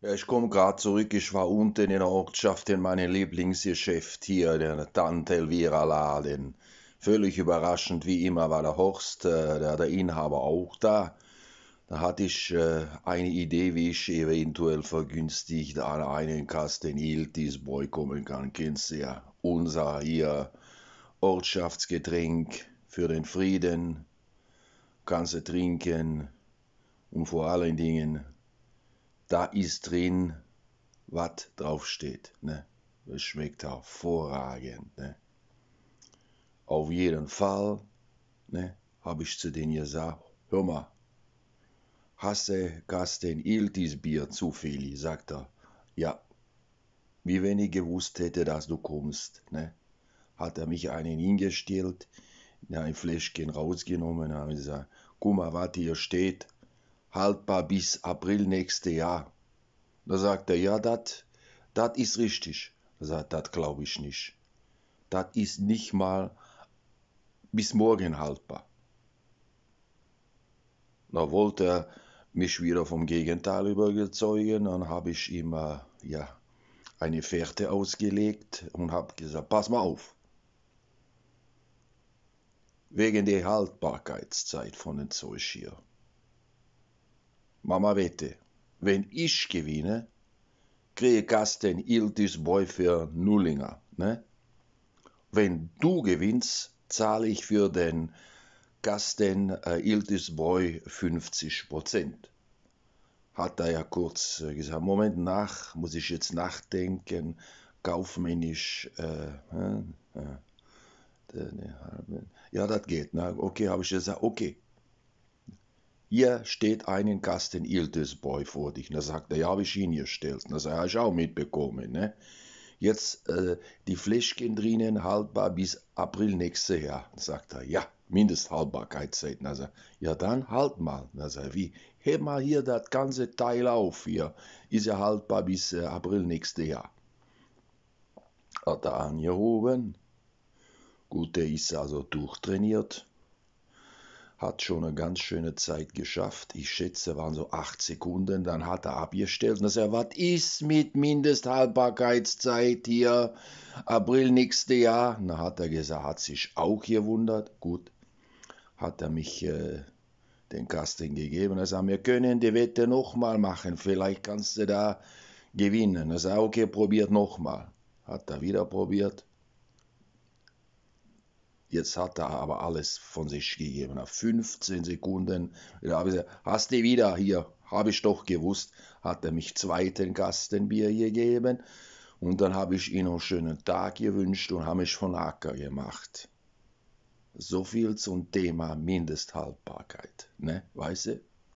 Ja, ich komme gerade zurück. Ich war unten in der Ortschaft in meinem Lieblingsgeschäft hier, der Tante Elvira Laden. Völlig überraschend wie immer war der Horst, äh, der, der, Inhaber, auch da. Da hatte ich äh, eine Idee, wie ich eventuell vergünstigt an einen Kasten Boy kommen kann. Kennst du ja, unser hier Ortschaftsgetränk für den Frieden. Kannst du trinken und vor allen Dingen da ist drin, was draufsteht. Ne? Es schmeckt hervorragend. Ne? Auf jeden Fall ne, habe ich zu denen gesagt, hör mal, hasse Kasten Iltis Bier zu viel, sagt er. Ja, wie wenn ich gewusst hätte, dass du kommst. Ne? Hat er mich einen hingestellt, ne, ein Fläschchen rausgenommen und gesagt, guck mal, was hier steht haltbar bis April nächste Jahr. Da sagt er, ja, das ist richtig. Da sagt das glaube ich nicht. Das ist nicht mal bis morgen haltbar. Da wollte er mich wieder vom Gegenteil überzeugen dann habe ich ihm äh, ja, eine Fährte ausgelegt und habe gesagt, pass mal auf. Wegen der Haltbarkeitszeit von den Zeug hier. Mama Wette, wenn ich gewinne, kriege Kasten Iltis Boy für Nullinger. Ne? Wenn du gewinnst, zahle ich für den Kasten äh, Iltis Boy 50%. Hat er ja kurz äh, gesagt, Moment nach, muss ich jetzt nachdenken, kaufmännisch. Äh, äh, äh ja, das geht. Ne? Okay, habe ich gesagt, okay, hier steht einen Kasten Boy vor dich. Und da sagt er, ja, habe ich hingestellt. Und das habe ich auch mitbekommen. Ne? Jetzt äh, die Fläschchen drinnen haltbar bis April nächstes Jahr. Und sagt er, ja, Mindesthaltbarkeitszeit. da sagt er, ja, dann halt mal. da sagt er, wie? Heb mal hier das ganze Teil auf hier. Ist ja haltbar bis äh, April nächstes Jahr. Hat er angehoben. Gut, der ist also durchtrainiert hat schon eine ganz schöne Zeit geschafft. Ich schätze, waren so acht Sekunden. Dann hat er abgestellt und hat gesagt, was ist mit Mindesthaltbarkeitszeit hier? April nächste Jahr. Dann hat er gesagt, hat sich auch gewundert. Gut, hat er mich äh, den Kasten gegeben. Er sagt, wir können die Wette nochmal machen. Vielleicht kannst du da gewinnen. Er sagt, okay, probiert nochmal. Hat er wieder probiert. Jetzt hat er aber alles von sich gegeben. Nach 15 Sekunden habe ich gesagt, hast du wieder hier, habe ich doch gewusst, hat er mich zweiten Gastenbier gegeben. Und dann habe ich ihm einen schönen Tag gewünscht und habe mich von Acker gemacht. So viel zum Thema Mindesthaltbarkeit, ne? Weißt du?